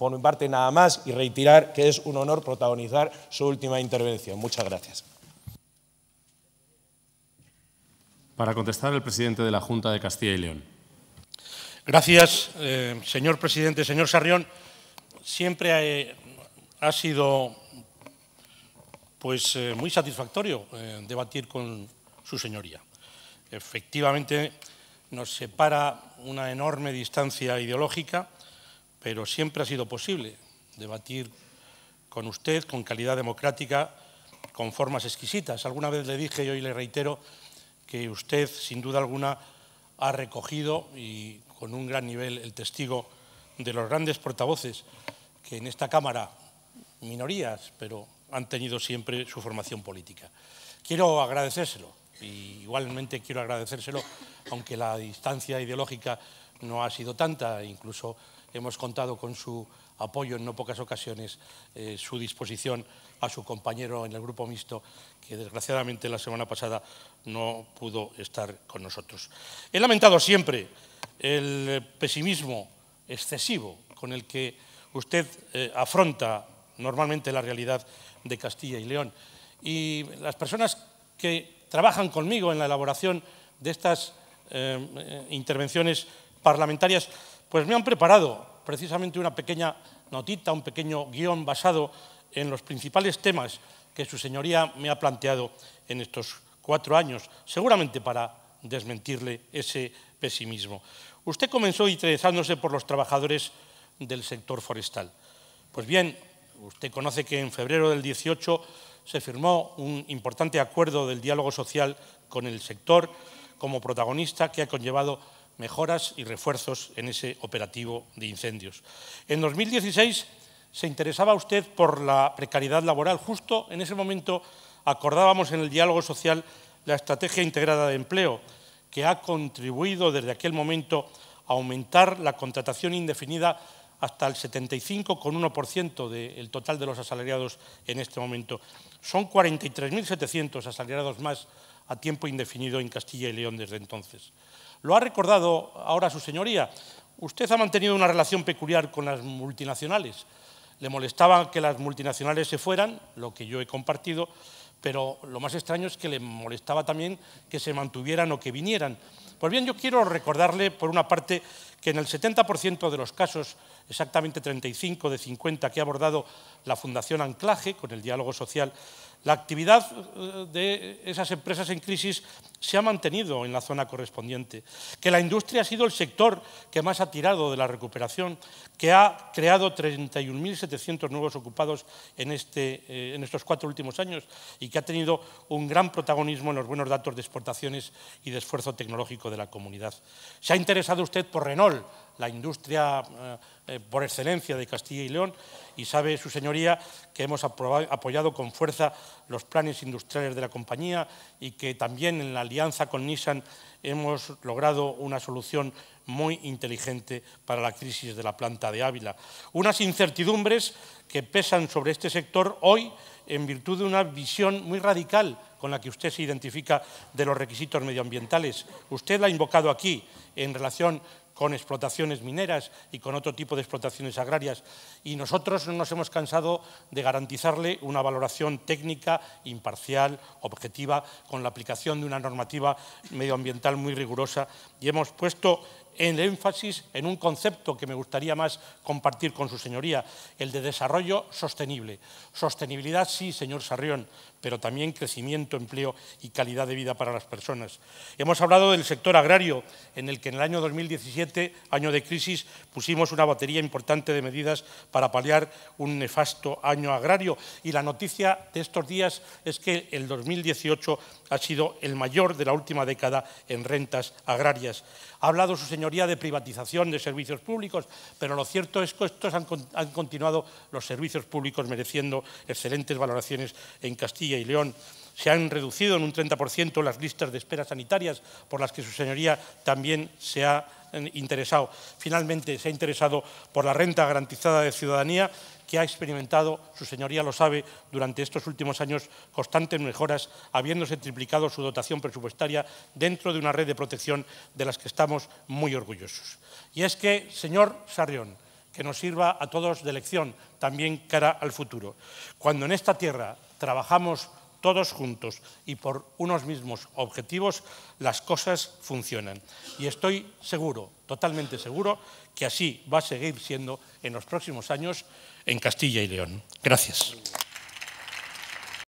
por mi parte nada más y reiterar que es un honor protagonizar su última intervención. Muchas gracias. Para contestar el presidente de la Junta de Castilla y León. Gracias, eh, señor presidente. Señor Sarrión, siempre ha, eh, sido pues, eh, muy satisfactorio debatir con su señoría. Efectivamente, nos separa una enorme distancia ideológica pero siempre ha sido posible debatir con usted con calidad democrática, con formas exquisitas. Alguna vez le dije y hoy le reitero que usted, sin duda alguna, ha recogido y con un gran nivel el testigo de los grandes portavoces que en esta Cámara, minorías, pero han tenido siempre su formación política. Quiero agradecérselo y igualmente quiero agradecérselo, aunque la distancia ideológica no ha sido tanta, incluso hemos contado con su apoyo en no pocas ocasiones, eh, su disposición a su compañero en el grupo mixto, que desgraciadamente la semana pasada no pudo estar con nosotros. He lamentado siempre el eh, pesimismo excesivo con el que usted eh, afronta normalmente la realidad de Castilla y León. Y las personas que trabajan conmigo en la elaboración de estas intervenciones parlamentarias pues me han preparado precisamente una pequeña notita, un pequeño guión basado en los principales temas que su señoría me ha planteado en estos cuatro años, seguramente para desmentirle ese pesimismo. Usted comenzó interesándose por los trabajadores del sector forestal. Pues bien, usted conoce que en febrero del 18 se firmó un importante acuerdo del diálogo social con el sector como protagonista que ha conllevado mejoras y refuerzos en ese operativo de incendios. En 2016 se interesaba usted por la precariedad laboral. Justo en ese momento acordábamos en el diálogo social la estrategia integrada de empleo, que ha contribuido desde aquel momento a aumentar la contratación indefinida hasta el 75,1% del total de los asalariados en este momento. Son 43.700 asalariados más a tiempo indefinido en Castilla y León desde entonces. Lo ha recordado ahora su señoría. Usted ha mantenido una relación peculiar con las multinacionales. Le molestaba que las multinacionales se fueran, lo que yo he compartido, pero lo más extraño es que le molestaba también que se mantuvieran o que vinieran. Pues bien, yo quiero recordarle, por una parte, que en el 70% de los casos, exactamente 35 de 50 que ha abordado la Fundación Anclaje con el diálogo social, la actividad eh, de esas empresas en crisis se ha mantenido en la zona correspondiente, que la industria ha sido el sector que más ha tirado de la recuperación, que ha creado 31.700 nuevos ocupados en, este, eh, en estos cuatro últimos años y que ha tenido un gran protagonismo en los buenos datos de exportaciones y de esfuerzo tecnológico de la comunidad. Se ha interesado usted por Renault, la industria eh, eh, por excelencia de Castilla y León, y sabe su señoría que hemos apoyado con fuerza los planes industriales de la compañía y que también en la alianza con Nissan hemos logrado una solución muy inteligente para la crisis de la planta de Ávila. Unas incertidumbres que pesan sobre este sector hoy en virtud de una visión muy radical con la que usted se identifica de los requisitos medioambientales. Usted la ha invocado aquí en relación con explotaciones mineras y con otro tipo de explotaciones agrarias. Y nosotros no nos hemos cansado de garantizarle una valoración técnica, imparcial, objetiva, con la aplicación de una normativa medioambiental muy rigurosa. Y hemos puesto el énfasis en un concepto que me gustaría más compartir con su señoría, el de desarrollo sostenible. Sostenibilidad sí, señor Sarrión, pero también crecimiento, empleo y calidad de vida para las personas. Hemos hablado del sector agrario, en el que en el año 2017, año de crisis, pusimos una batería importante de medidas para paliar un nefasto año agrario. Y la noticia de estos días es que el 2018 ha sido el mayor de la última década en rentas agrarias. Ha hablado su señoría señoría de privatización de servicios públicos, pero lo cierto es que estos han, continuado los servicios públicos mereciendo excelentes valoraciones en Castilla y León. Se han reducido en un 30% las listas de espera sanitarias, por las que su señoría también se ha interesado, finalmente se ha interesado por la renta garantizada de ciudadanía que ha experimentado, su señoría lo sabe, durante estos últimos años constantes mejoras, habiéndose triplicado su dotación presupuestaria dentro de una red de protección de las que estamos muy orgullosos. Y es que, señor Sarrión, que nos sirva a todos de lección también cara al futuro. Cuando en esta tierra trabajamos todos juntos y por unos mismos objetivos, las cosas funcionan. Y estoy seguro, totalmente seguro, que así va a seguir siendo en los próximos años en Castilla y León. Gracias.